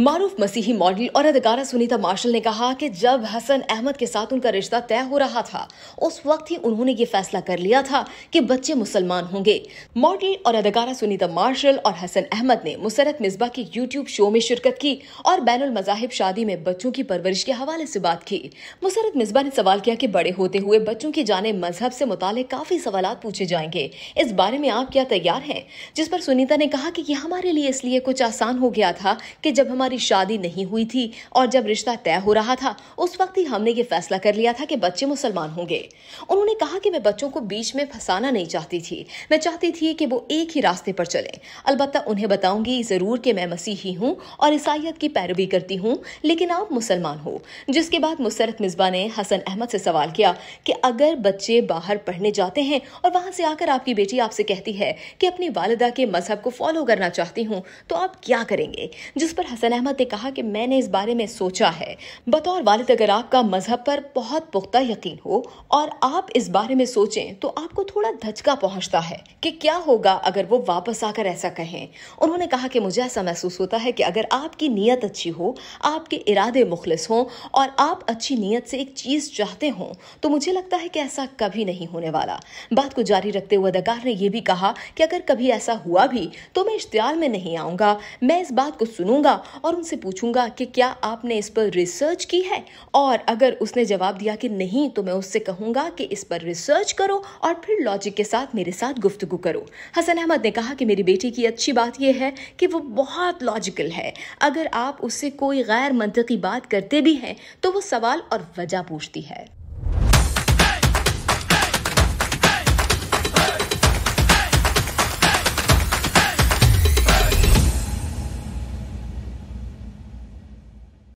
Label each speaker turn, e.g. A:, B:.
A: मारूफ मसीही मॉडल और अदकारा सुनीता मार्शल ने कहा कि जब हसन अहमद के साथ उनका रिश्ता तय हो रहा था उस वक्त ही उन्होंने ये फैसला कर लिया था कि बच्चे मुसलमान होंगे मॉडल और अदकारा सुनीता मार्शल और हसन अहमद ने मुसरत मिसबा के यूट्यूब शो में शिरकत की और बैन मजाहिब शादी में बच्चों की परवरिश के हवाले से बात की मुसरत मिसबा ने सवाल किया कि बड़े होते हुए बच्चों की जाने मजहब से मुताल काफी सवाल पूछे जाएंगे इस बारे में आप क्या तैयार हैं जिस पर सुनीता ने कहा कि यह हमारे लिए इसलिए कुछ आसान हो गया था कि जब हमारे हमारी शादी नहीं हुई थी और जब रिश्ता तय हो रहा था उस वक्त ही हमने ये फैसला कर लिया था कि बच्चे मुसलमान होंगे उन्होंने कहा कि मैं बच्चों को बीच में फंसाना नहीं चाहती थी मैं चाहती थी कि वो एक ही रास्ते पर चले अलबत्त उन्हें बताऊंगी जरूर कि मैं मसीही हूँ और ईसाइत की पैरवी करती हूँ लेकिन आप मुसलमान हो जिसके बाद मुसरत मिसबा ने हसन अहमद से सवाल किया कि अगर बच्चे बाहर पढ़ने जाते हैं और वहां से आकर आपकी बेटी आपसे कहती है कि अपनी वालदा के मजहब को फॉलो करना चाहती हूँ तो आप क्या करेंगे जिस पर हसन अहमद ने कहा कि मैंने इस बारे में सोचा है बतौर वालिद अगर आपका मजहब पर बहुत पुख्ता यकीन हो और आप इस बारे में सोचें तो आपको थोड़ा धचका पहुंचता है कि क्या होगा अगर वो वापस आकर ऐसा कहें उन्होंने कहा कि मुझे ऐसा महसूस होता है कि अगर आपकी नीयत अच्छी हो आपके इरादे मुखलिस हों और आप अच्छी नीयत से एक चीज़ चाहते हों तो मुझे लगता है कि ऐसा कभी नहीं होने वाला बात को जारी रखते हुए अदाकार ने यह भी कहा कि अगर कभी ऐसा हुआ भी तो मैं इश्तियाल में नहीं आऊंगा मैं इस बात को सुनूंगा और उनसे पूछूंगा कि क्या आपने इस पर रिसर्च की है और अगर उसने जवाब दिया कि नहीं तो मैं उससे कहूंगा कि इस पर रिसर्च करो और फिर लॉजिक के साथ मेरे साथ गुफ्तगु करो हसन अहमद ने कहा कि मेरी बेटी की अच्छी बात यह है कि वो बहुत लॉजिकल है अगर आप उससे कोई गैर मंतकी बात करते भी हैं तो वो सवाल और वजह पूछती है